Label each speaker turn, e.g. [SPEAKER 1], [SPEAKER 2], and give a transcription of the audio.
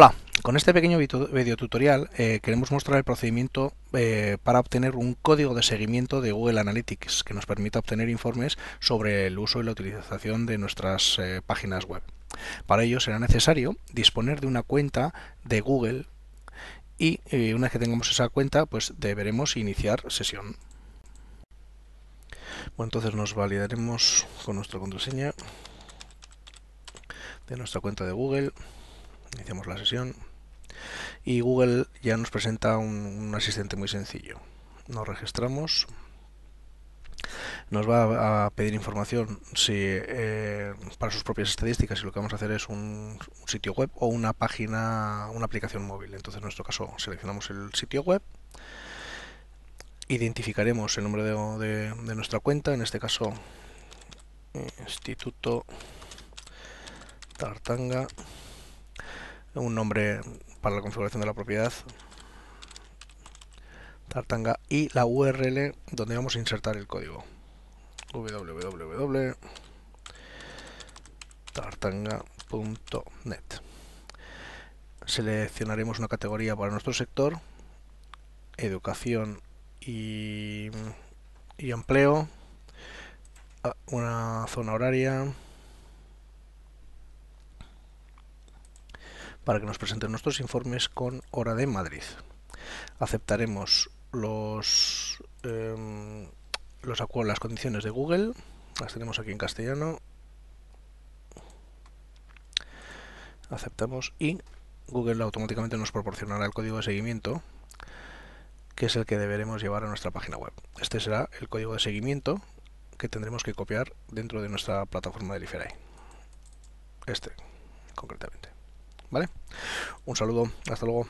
[SPEAKER 1] Hola, con este pequeño video tutorial eh, queremos mostrar el procedimiento eh, para obtener un código de seguimiento de Google Analytics que nos permita obtener informes sobre el uso y la utilización de nuestras eh, páginas web. Para ello será necesario disponer de una cuenta de Google y una vez que tengamos esa cuenta pues deberemos iniciar sesión. Bueno, entonces nos validaremos con nuestra contraseña de nuestra cuenta de Google. Iniciamos la sesión y Google ya nos presenta un, asistente muy sencillo. Nos registramos nos va a pedir información si eh, para sus propias estadísticas si lo que vamos a hacer es un, sitio web o una página una aplicación móvil entonces en nuestro caso seleccionamos el sitio web identificaremos el nombre de nuestra cuenta en este caso instituto tartanga un nombre para la configuración de la propiedad tartanga y la url donde vamos a insertar el código www.tartanga.net seleccionaremos una categoría para nuestro sector educación y, y empleo una zona horaria para que nos presenten nuestros informes con hora de Madrid. Aceptaremos los, eh, las condiciones de Google, las tenemos aquí en castellano. Aceptamos y Google automáticamente nos proporcionará el código de seguimiento que es el que deberemos llevar a nuestra página web. Este será el código de seguimiento que tendremos que copiar dentro de nuestra plataforma de Liferay. Este, concretamente. ¿vale? Un saludo, hasta luego.